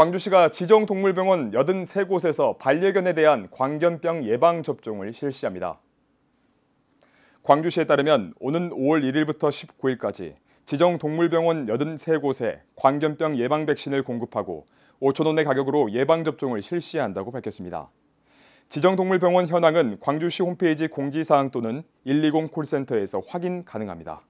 광주시가 지정동물병원 83곳에서 반려견에 대한 광견병 예방접종을 실시합니다. 광주시에 따르면 오는 5월 1일부터 19일까지 지정동물병원 83곳에 광견병 예방 백신을 공급하고 5천 원의 가격으로 예방접종을 실시한다고 밝혔습니다. 지정동물병원 현황은 광주시 홈페이지 공지사항 또는 120 콜센터에서 확인 가능합니다.